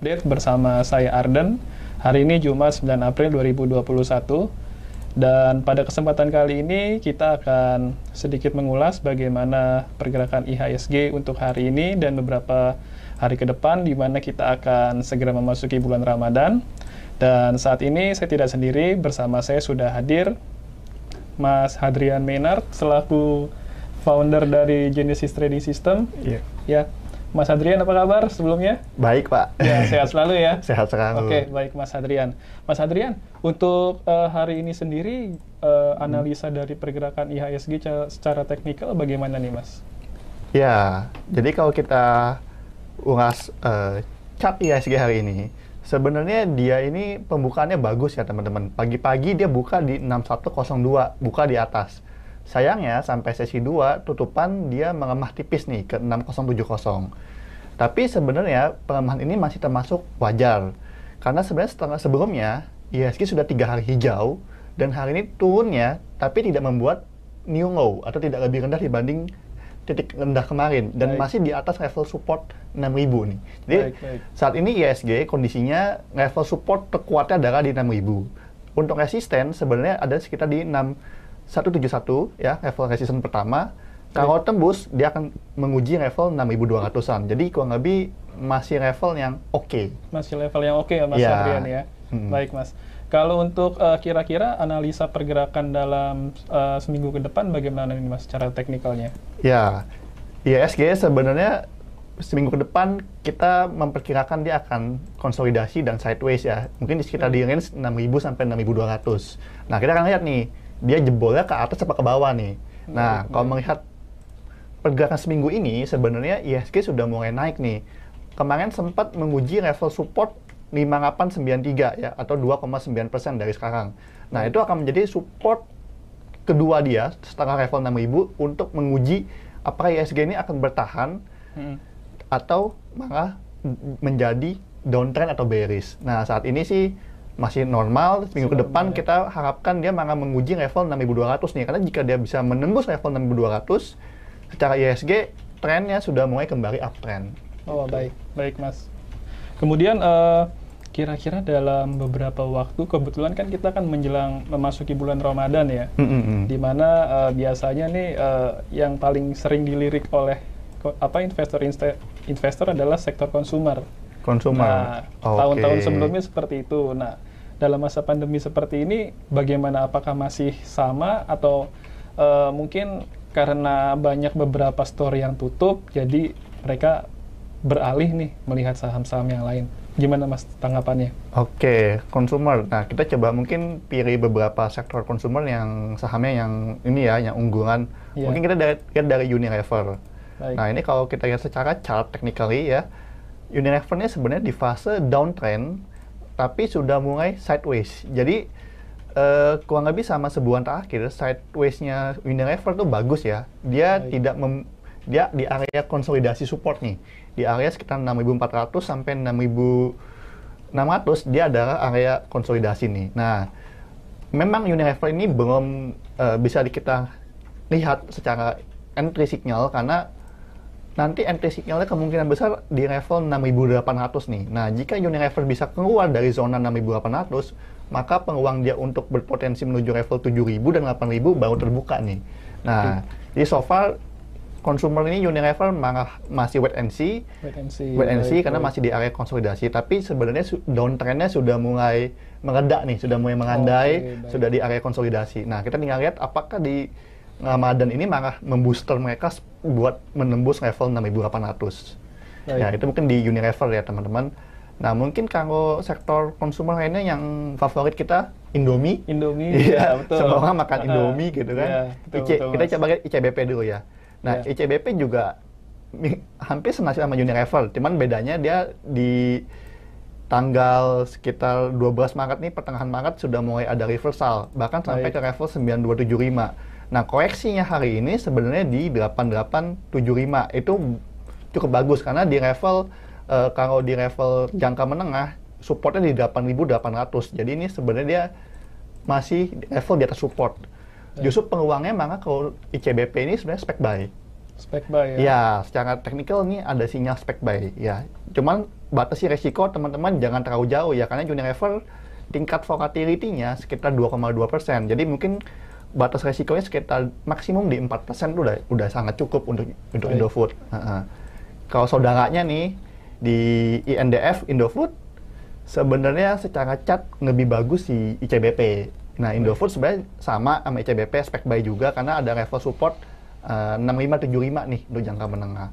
Update bersama saya Arden. Hari ini Jumat 9 April 2021 dan pada kesempatan kali ini kita akan sedikit mengulas bagaimana pergerakan IHSG untuk hari ini dan beberapa hari ke depan di mana kita akan segera memasuki bulan Ramadan. Dan saat ini saya tidak sendiri, bersama saya sudah hadir Mas Hadrian Maynard selaku founder dari Genesis Trading System. Yeah. Ya, Mas Adrian apa kabar sebelumnya? Baik Pak. Ya, sehat selalu ya. sehat selalu. Oke, baik Mas Adrian. Mas Adrian, untuk uh, hari ini sendiri uh, analisa hmm. dari pergerakan IHSG secara teknikal bagaimana nih Mas? Ya, jadi kalau kita ulas uh, eh, cap IHSG hari ini, sebenarnya dia ini pembukaannya bagus ya teman-teman. Pagi-pagi dia buka di 6102, buka di atas. Sayangnya sampai sesi 2 tutupan dia melemah tipis nih ke 6070. Tapi sebenarnya pelemahan ini masih termasuk wajar. Karena sebenarnya setengah sebelumnya IHSG sudah tiga hari hijau dan hari ini turunnya tapi tidak membuat new low atau tidak lebih rendah dibanding titik rendah kemarin dan baik. masih di atas level support 6000 nih. Jadi baik, baik. saat ini ISG kondisinya level support terkuatnya adalah di 6000. Untuk resisten sebenarnya ada sekitar di 6 171 ya level resisten pertama. Kalau tembus dia akan menguji level 6200-an. Jadi kurang lebih masih level yang oke. Okay. Masih level yang oke okay ya Mas yeah. Adrian ya. Hmm. Baik Mas. Kalau untuk kira eh, kira-kira analisa pergerakan dalam uh, seminggu ke depan bagaimana ini Mas secara teknikalnya? Ya. ISG ya, sebenarnya seminggu ke depan kita memperkirakan dia akan konsolidasi dan sideways ya. Mungkin di sekitar hmm. di range 6000 sampai 6200. Nah, kita akan lihat nih dia jebolnya ke atas apa ke bawah nih. Hmm, nah, hmm. kalau melihat pergerakan seminggu ini sebenarnya IHSG e sudah mulai naik nih. Kemarin sempat menguji level support 5893 ya atau 2,9 persen dari sekarang. Nah, itu akan menjadi support kedua dia setengah level 6000 untuk menguji apakah ISG e ini akan bertahan hmm. atau malah menjadi downtrend atau bearish. Nah, saat ini sih masih normal minggu ke depan ya. kita harapkan dia malah menguji level 6200 nih karena jika dia bisa menembus level 6200 secara ISG trennya sudah mulai kembali uptrend. Oh gitu. baik baik mas. Kemudian eh, kira-kira uh, dalam beberapa waktu kebetulan kan kita akan menjelang memasuki bulan Ramadan ya, mm -hmm. Mm, dimana uh, eh, biasanya nih uh, yang paling sering dilirik oleh apa investor investor adalah sektor konsumer. Konsumer. Nah, tahun-tahun okay. sebelumnya seperti itu. Nah, dalam masa pandemi seperti ini bagaimana apakah masih sama atau uh, mungkin karena banyak beberapa store yang tutup jadi mereka beralih nih melihat saham-saham yang lain gimana mas tanggapannya? Oke, okay, consumer. Nah kita coba mungkin pilih beberapa sektor consumer yang sahamnya yang ini ya, yang unggulan. Yeah. Mungkin kita dari, lihat dari Unilever. Baik. Nah ini kalau kita lihat secara chart technically ya, Unilever ini sebenarnya di fase downtrend tapi sudah mulai sideways. Jadi uh, kurang lebih sama sebulan terakhir sideways-nya Unilever tuh bagus ya. Dia Baik. tidak mem, dia di area konsolidasi support nih. Di area sekitar 6.400 sampai 6.600 dia adalah area konsolidasi nih. Nah, memang Unilever ini belum uh, bisa kita lihat secara entry signal karena nanti entry signalnya kemungkinan besar di level 6800 nih. Nah, jika Unilever bisa keluar dari zona 6800, maka peluang dia untuk berpotensi menuju level 7000 dan 8000 baru terbuka nih. Nah, hmm. jadi so far consumer ini Unilever malah masih wait and see, wait and see, wait and see right, karena right. masih di area konsolidasi. Tapi sebenarnya downtrendnya sudah mulai meredak nih, sudah mulai mengandai, okay, sudah di area konsolidasi. Nah kita tinggal lihat apakah di Ramadan ini malah membooster mereka buat menembus level 6800. ya iya. ya itu mungkin di Unilever ya, teman-teman. Nah, mungkin kalau sektor konsumen lainnya yang favorit kita Indomie. Indomie. Iya, ya, betul. Semua orang makan ah, ah. Indomie gitu kan. Ya, betul, betul, kita coba lihat ICBP dulu ya. Nah, ya. ICBP juga hampir senasib sama Unilever, cuman bedanya dia di tanggal sekitar 12 Maret nih pertengahan Maret sudah mulai ada reversal bahkan sampai Baik. ke level 9275. Nah, koreksinya hari ini sebenarnya di 8875 itu cukup bagus karena di level uh, kalau di level jangka menengah supportnya di 8800. Jadi ini sebenarnya dia masih level di atas support. Ya. Justru peluangnya maka kalau ICBP ini sebenarnya spek buy. Spek buy ya. Ya, secara teknikal ini ada sinyal spek buy ya. Cuman batasi resiko teman-teman jangan terlalu jauh ya karena junior level tingkat volatility-nya sekitar 2,2%. Jadi mungkin batas resikonya sekitar maksimum di 4% persen udah udah sangat cukup untuk untuk Indofood. Uh -huh. Kalau saudaranya nih di INDF Indofood sebenarnya secara cat lebih bagus si ICBP. Nah, Indofood sebenarnya sama sama ICBP spek buy juga karena ada level support eh, uh, 6575 nih untuk jangka menengah.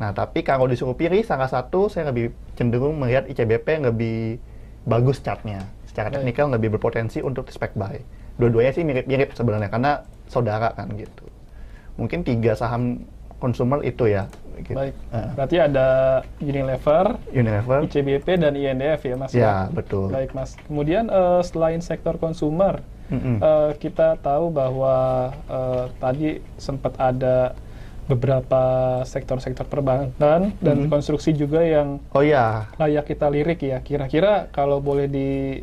Nah, tapi kalau disuruh pilih salah satu saya lebih cenderung melihat ICBP yang lebih bagus catnya. Secara teknikal lebih berpotensi untuk spek buy dua-duanya sih mirip-mirip sebenarnya karena saudara kan gitu. Mungkin tiga saham konsumer itu ya. Gitu. Baik. Uh. Berarti ada Unilever, Unilever, ICBP dan INDF ya Mas. Ya, ya? betul. Baik Mas. Kemudian uh, selain sektor konsumer, mm -hmm. uh, eh, kita tahu bahwa uh, tadi sempat ada beberapa sektor-sektor perbankan dan mm -hmm. konstruksi juga yang oh ya layak kita lirik ya kira-kira kalau boleh di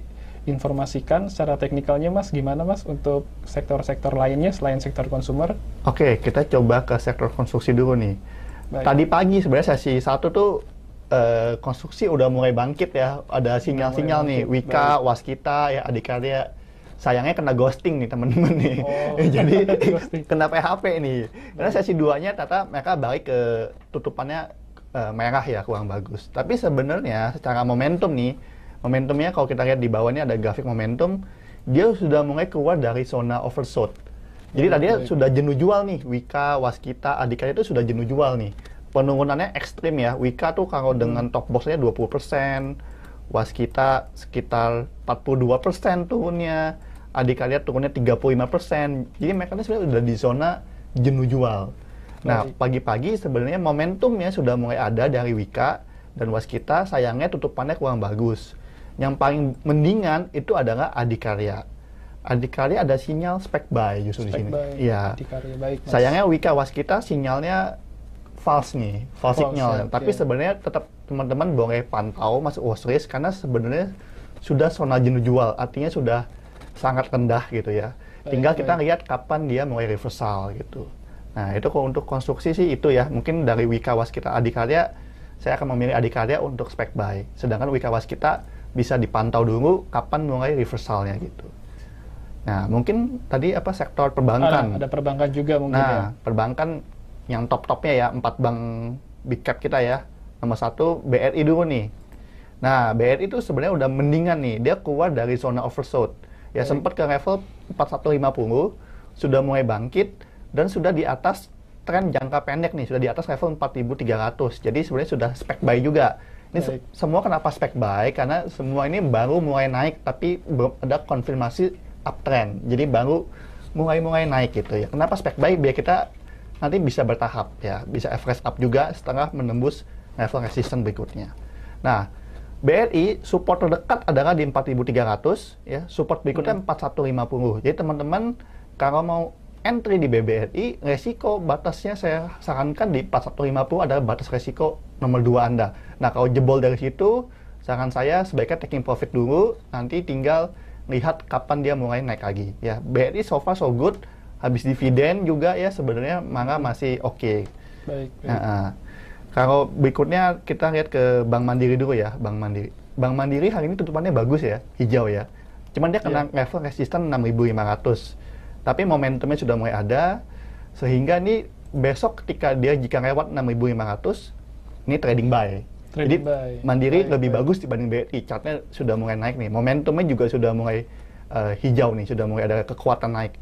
informasikan secara teknikalnya Mas gimana Mas untuk sektor-sektor lainnya selain sektor konsumer? Oke, kita coba ke sektor konstruksi dulu nih. Baik. Tadi pagi sebenarnya sesi satu tuh eh, konstruksi udah mulai bangkit ya. Ada sinyal-sinyal nih, Wika, Baik. Waskita, ya Adikarya. Sayangnya kena ghosting nih temen-temen nih. Oh, ya, Jadi kena PHP nih. Karena sesi duanya ternyata mereka balik ke tutupannya eh, merah ya, kurang bagus. Tapi sebenarnya secara momentum nih momentumnya kalau kita lihat di bawah ini ada grafik momentum dia sudah mulai keluar dari zona oversold jadi ya, tadinya ya. sudah jenuh jual nih Wika, Waskita, Adikaya itu sudah jenuh jual nih penurunannya ekstrim ya Wika tuh kalau hmm. dengan top boxnya 20% Waskita sekitar 42% turunnya Adikaya turunnya 35% jadi mereka sebenarnya sudah di zona jenuh jual nah pagi-pagi sebenarnya momentumnya sudah mulai ada dari Wika dan Waskita sayangnya tutupannya kurang bagus yang paling mendingan itu adalah Adikarya. Adikarya ada sinyal spek buy justru spek di sini. Baik, iya. Sayangnya Wika was kita sinyalnya false nih, false, false signal. Ya, Tapi ya. sebenarnya tetap teman-teman boleh pantau masuk watchlist karena sebenarnya sudah zona jenuh jual, artinya sudah sangat rendah gitu ya. Baik, Tinggal baik. kita lihat kapan dia mulai reversal gitu. Nah, itu kalau untuk konstruksi sih itu ya. Mungkin dari Wika was kita Adikarya saya akan memilih Adikarya untuk spek buy. Sedangkan Wika was kita bisa dipantau dulu kapan mulai reversalnya gitu. Nah, mungkin tadi apa sektor perbankan. Ada, ada perbankan juga mungkin nah, ya. perbankan yang top-topnya ya, empat bank big cap kita ya. Nomor satu, BRI dulu nih. Nah, BRI itu sebenarnya udah mendingan nih. Dia keluar dari zona oversold. Ya, sempat ke level 4150, sudah mulai bangkit, dan sudah di atas tren jangka pendek nih, sudah di atas level 4300. Jadi sebenarnya sudah spek buy juga ini se semua kenapa spek baik karena semua ini baru mulai naik tapi belum ada konfirmasi uptrend. Jadi baru mulai-mulai naik gitu ya. Kenapa spek baik biar kita nanti bisa bertahap ya, bisa average up juga setengah menembus level resistance berikutnya. Nah, BRI support terdekat adalah di 4300 ya, support berikutnya hmm. 4150. Jadi teman-teman kalau mau entry di BBRI, resiko batasnya saya sarankan di 4150 adalah batas resiko nomor 2 Anda Nah, kalau jebol dari situ, saran saya sebaiknya taking profit dulu, nanti tinggal lihat kapan dia mulai naik lagi. Ya, BRI so far so good, habis dividen juga ya sebenarnya mangga masih oke. Okay. Baik. baik. Nah, kalau berikutnya kita lihat ke Bank Mandiri dulu ya, Bank Mandiri. Bank Mandiri hari ini tutupannya bagus ya, hijau ya. Cuman dia kena yeah. level resisten 6.500. Tapi momentumnya sudah mulai ada, sehingga ini besok ketika dia jika lewat 6.500, ini trading buy. Jadi buy. Mandiri buy, lebih buy. bagus dibanding BRI. Chartnya sudah mulai naik nih. Momentumnya juga sudah mulai uh, hijau nih, sudah mulai ada kekuatan naik.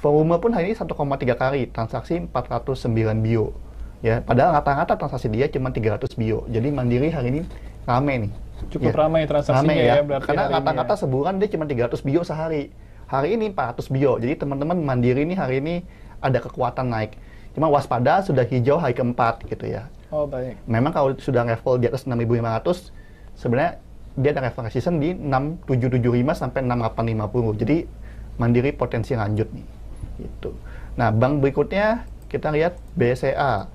Volume pun hari ini 1,3 kali, transaksi 409 bio. Ya, padahal rata-rata transaksi dia cuma 300 bio. Jadi Mandiri hari ini rame nih. Cukup ya. ramai transaksinya rame ya, ya Karena rata-rata ya. sebulan dia cuma 300 bio sehari. Hari ini 400 bio. Jadi teman-teman Mandiri ini hari ini ada kekuatan naik. Cuma waspada sudah hijau hari keempat gitu ya Oh baik. Memang kalau sudah level di atas 6500 sebenarnya dia ada level season di 6775 sampai 6850. Jadi mandiri potensi lanjut nih. Gitu. Nah, bank berikutnya kita lihat BCA.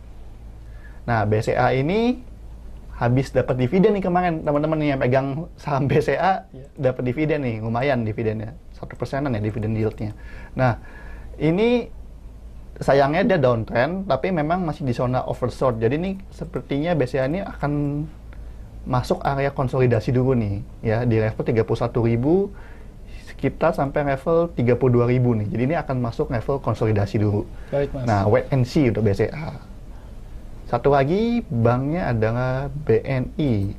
Nah, BCA ini habis dapat dividen nih kemarin teman-teman yang pegang saham BCA ya. dapat dividen nih lumayan dividennya satu persenan ya dividen yieldnya. Nah ini sayangnya dia downtrend tapi memang masih di zona oversold jadi ini sepertinya BCA ini akan masuk area konsolidasi dulu nih ya di level 31.000 sekitar sampai level 32.000 nih jadi ini akan masuk level konsolidasi dulu Baik, mas. nah wait and see untuk BCA satu lagi banknya adalah BNI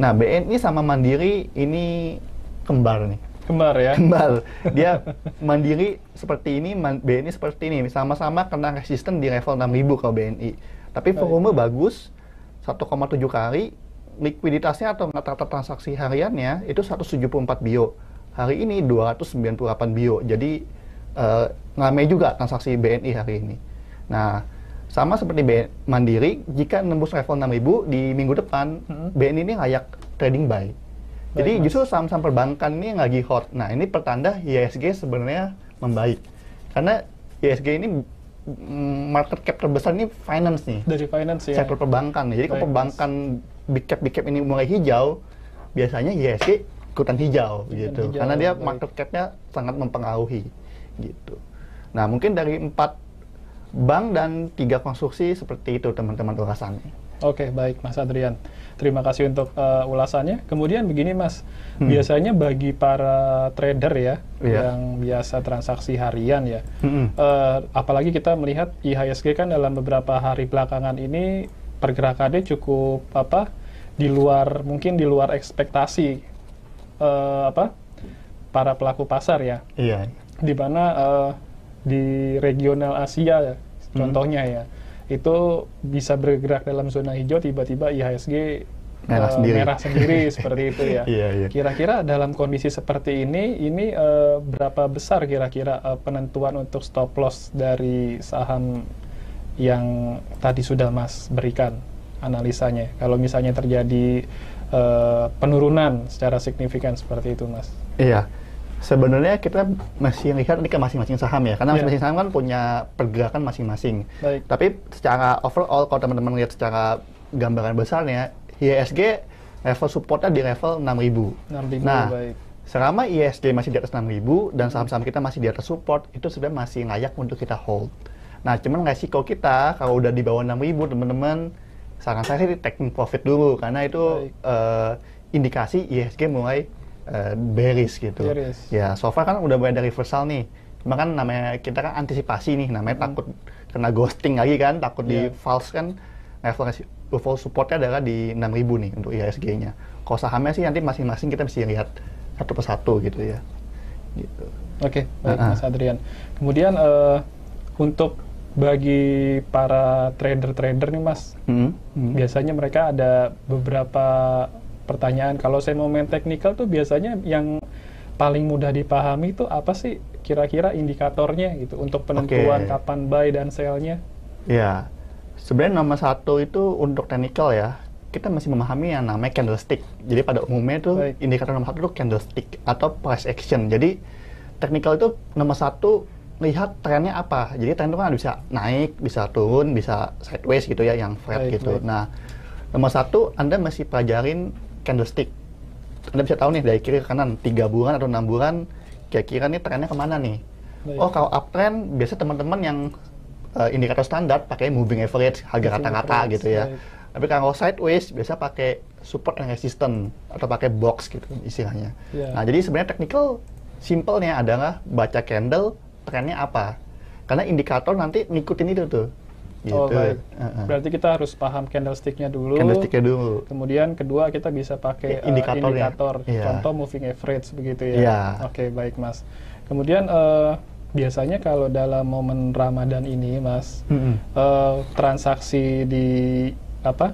nah BNI sama Mandiri ini kembar nih Kembar ya? Kembar. Dia mandiri seperti ini, BNI seperti ini. Sama-sama kena resisten di level 6000 kalau BNI. Tapi volume oh, iya. bagus, 1,7 kali. Likuiditasnya atau rata-rata transaksi hariannya itu 174 bio. Hari ini 298 bio. Jadi uh, juga transaksi BNI hari ini. Nah, sama seperti BN, Mandiri, jika nembus level 6000 di minggu depan, hmm. BNI ini layak trading buy. Jadi mas. justru saham-saham perbankan ini yang lagi hot. Nah ini pertanda ISG sebenarnya membaik. Karena ISG ini mm, market cap terbesar ini finance nih. Dari finance ya. Sektor perbankan. Jadi kalau perbankan big cap big cap ini mulai hijau, biasanya ISG ikutan hijau Ikutan gitu. Hijau, Karena dia market capnya sangat mempengaruhi gitu. Nah mungkin dari empat bank dan tiga konstruksi seperti itu teman-teman ulasannya. Oke, okay, baik Mas Adrian. Terima kasih untuk uh, ulasannya. Kemudian begini Mas, hmm. biasanya bagi para trader ya yeah. yang biasa transaksi harian ya, hmm. uh, apalagi kita melihat IHSG kan dalam beberapa hari belakangan ini pergerakannya cukup apa di luar mungkin di luar ekspektasi uh, apa para pelaku pasar ya. Iya. Yeah. Di mana uh, di regional Asia ya, hmm. contohnya hmm. ya itu bisa bergerak dalam zona hijau tiba-tiba IHSG merah uh, sendiri, merah sendiri seperti itu ya. Iya, iya. Kira-kira yeah, yeah. dalam kondisi seperti ini, ini uh, berapa besar kira-kira uh, penentuan untuk stop loss dari saham yang tadi sudah Mas berikan analisanya? Kalau misalnya terjadi uh, penurunan secara signifikan seperti itu, Mas? Iya. Yeah sebenarnya kita masih lihat ini ke kan masing-masing saham ya karena iya. masing-masing saham kan punya pergerakan masing-masing tapi secara overall kalau teman-teman lihat secara gambaran besarnya ISG level supportnya di level 6000 6000 nah baik. selama ISG masih di atas 6000 dan saham-saham kita masih di atas support itu sebenarnya masih layak untuk kita hold nah cuman resiko kita kalau udah di bawah 6000 teman-teman saran saya sih taking profit dulu karena itu uh, indikasi ISG mulai uh, bearish gitu. Bearish. Ya, so far kan udah mulai ada reversal nih. Cuma kan namanya kita kan antisipasi nih, namanya hmm. takut kena ghosting lagi kan, takut yeah. di iya. false kan. Nah, level level supportnya adalah di 6000 nih untuk IHSG-nya. Kalau sahamnya sih nanti masing-masing kita mesti lihat satu persatu gitu ya. Gitu. Oke, okay, baik uh -huh. Mas Adrian. Kemudian uh, untuk bagi para trader-trader nih Mas, Hmm. biasanya mereka ada beberapa pertanyaan kalau saya mau main teknikal tuh biasanya yang paling mudah dipahami itu apa sih kira-kira indikatornya gitu untuk penentuan okay. kapan buy dan sellnya? Ya, sebenarnya nomor satu itu untuk technical ya kita masih memahami yang namanya candlestick. Jadi pada umumnya itu Baik. indikator nomor satu itu candlestick atau price action. Jadi technical itu nomor satu lihat trennya apa. Jadi tren itu kan bisa naik, bisa turun, bisa sideways gitu ya, yang flat baik, gitu. Nah, nomor satu Anda masih pelajarin candlestick. Anda bisa tahu nih dari kiri ke kanan, tiga bulan atau enam bulan, kira-kira nih trennya kemana nih. Baik. Oh, kalau uptrend, biasa teman-teman yang uh, indikator standar pakai moving average, harga rata-rata gitu ya. Baik. Tapi kalau sideways, biasa pakai support and resistance, atau pakai box gitu istilahnya. Yeah. Nah, jadi sebenarnya technical, simpelnya adalah baca candle, trennya apa. Karena indikator nanti ngikutin itu tuh Gitu. Oh baik. uh huh Berarti kita harus paham candlesticknya dulu. Candlesticknya dulu. Kemudian kedua kita bisa pakai eh, indikator. indikator. Yeah. Contoh moving average begitu ya. Yeah. Oke okay, baik mas. Kemudian uh, biasanya kalau dalam momen Ramadan ini mas, mm-hmm. uh, transaksi di apa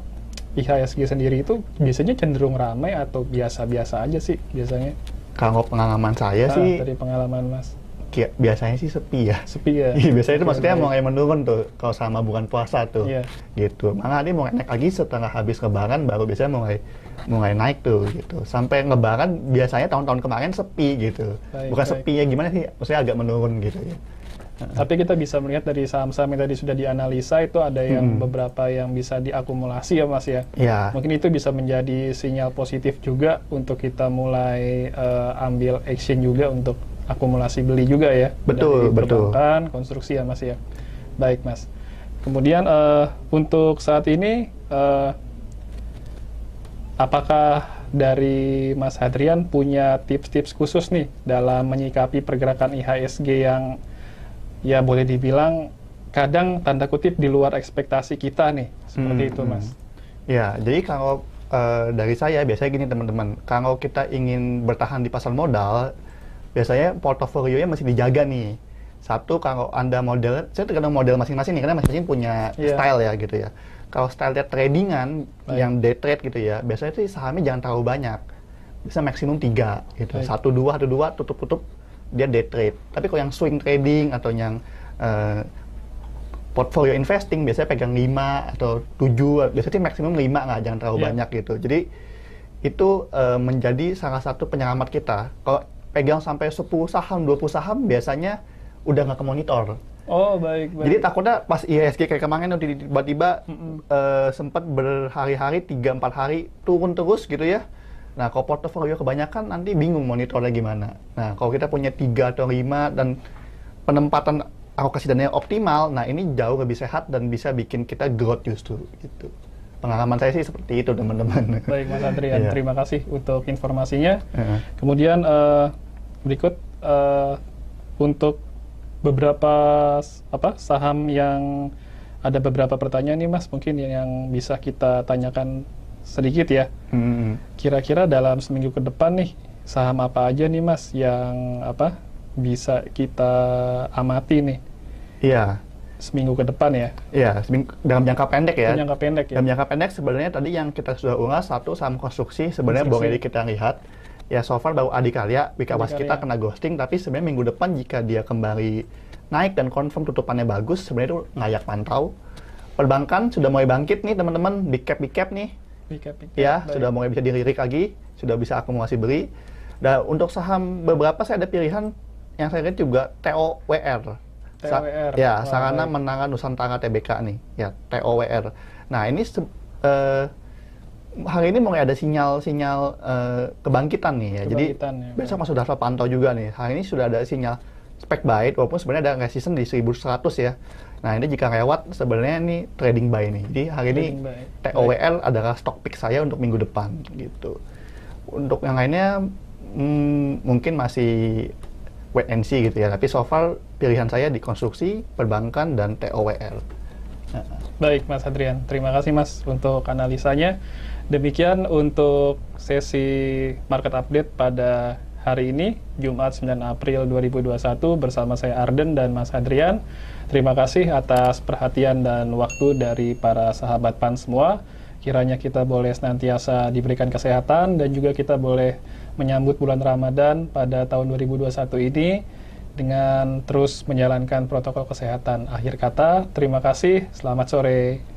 IHSG sendiri itu biasanya cenderung ramai atau biasa-biasa aja sih biasanya? Kalau pengalaman saya nah, sih dari pengalaman Mas kayak biasanya sih sepi ya. Sepi ya. Iya, biasanya itu maksudnya mau kayak menurun tuh kalau sama bukan puasa tuh. Iya. Gitu. Malah dia mau naik lagi setengah habis kebaran baru biasanya mulai mulai naik tuh gitu. Sampai ngebaran biasanya tahun-tahun kemarin sepi gitu. Baik, bukan sepi ya gimana sih? Maksudnya agak menurun gitu ya. Tapi kita bisa melihat dari saham-saham yang tadi sudah dianalisa itu ada yang hmm. beberapa yang bisa diakumulasi ya Mas ya. ya. Mungkin itu bisa menjadi sinyal positif juga untuk kita mulai uh, ambil action juga untuk akumulasi beli juga ya. Betul, dari betul. Perbankan, konstruksi ya Mas ya. Baik Mas. Kemudian uh, untuk saat ini uh, apakah dari Mas Hadrian punya tips-tips khusus nih dalam menyikapi pergerakan IHSG yang ya boleh dibilang kadang tanda kutip di luar ekspektasi kita nih seperti hmm, itu Mas. Hmm. Ya, jadi kalau uh, dari saya biasanya gini teman-teman, kalau kita ingin bertahan di pasar modal biasanya portofolionya masih dijaga nih. Satu kalau Anda model, saya tergantung model masing-masing nih karena masing-masing punya yeah. style ya gitu ya. Kalau style tradingan Baik. yang day trade gitu ya, biasanya sih sahamnya jangan terlalu banyak. Bisa maksimum tiga gitu. Baik. Satu dua, satu dua, tutup-tutup dia day trade. Tapi kalau yang swing trading atau yang uh, portfolio investing biasanya pegang 5 atau 7, biasanya maksimum 5 nggak, jangan terlalu yeah. banyak gitu. Jadi itu uh, menjadi salah satu penyelamat kita. Kalau pegang sampai 10 saham, 20 saham biasanya udah nggak ke monitor. Oh baik, baik. Jadi takutnya pas IHSG kayak kemarin tiba-tiba eh, sempat berhari-hari 3-4 hari turun terus gitu ya. Nah kalau portofolio kebanyakan nanti bingung monitornya gimana. Nah kalau kita punya 3 atau 5 dan penempatan alokasi dana yang optimal, nah ini jauh lebih sehat dan bisa bikin kita growth justru gitu. Pengalaman saya sih seperti itu teman-teman. Baik Mas Adrian, yeah. terima kasih untuk informasinya. Yeah. Kemudian uh, berikut uh, untuk beberapa apa saham yang ada beberapa pertanyaan nih mas mungkin yang bisa kita tanyakan sedikit ya. Hmm. Kira-kira hmm. dalam seminggu ke depan nih saham apa aja nih mas yang apa bisa kita amati nih? Iya. Seminggu ke depan ya? Iya, yeah, dalam jangka pendek ya. Dalam jangka pendek ya. Dalam jangka pendek sebenarnya tadi yang kita sudah ulas satu saham konstruksi sebenarnya boleh dikit yang lihat ya so far baru Adi Karya Wikawas kita kena ghosting tapi sebenarnya minggu depan jika dia kembali naik dan confirm tutupannya bagus sebenarnya itu ngayak pantau perbankan sudah mulai bangkit nih teman-teman big cap big cap nih Big cap, big cap, ya baik. sudah mulai bisa dilirik lagi sudah bisa akumulasi beli dan untuk saham beberapa saya ada pilihan yang saya lihat juga TOWR TOWR ya sarana menangan Nusantara TBK nih ya TOWR nah ini uh, hari ini mulai ada sinyal-sinyal uh, eh, kebangkitan nih ya. Kebangkitan, Jadi ya, besok masuk daftar pantau juga nih. Hari ini sudah ada sinyal spek buy walaupun sebenarnya ada resisten di 1100 ya. Nah, ini jika lewat sebenarnya ini trading buy nih. Jadi hari trading ini buy. TOWL adalah stock pick saya untuk minggu depan gitu. Untuk yang lainnya hmm, mungkin masih wait and see gitu ya. Tapi so far pilihan saya di konstruksi, perbankan dan TOWL. Nah. Baik Mas Adrian, terima kasih Mas untuk analisanya. Demikian untuk sesi market update pada hari ini, Jumat 9 April 2021 bersama saya Arden dan Mas Adrian. Terima kasih atas perhatian dan waktu dari para sahabat PAN semua. Kiranya kita boleh senantiasa diberikan kesehatan dan juga kita boleh menyambut bulan Ramadan pada tahun 2021 ini dengan terus menjalankan protokol kesehatan. Akhir kata, terima kasih. Selamat sore.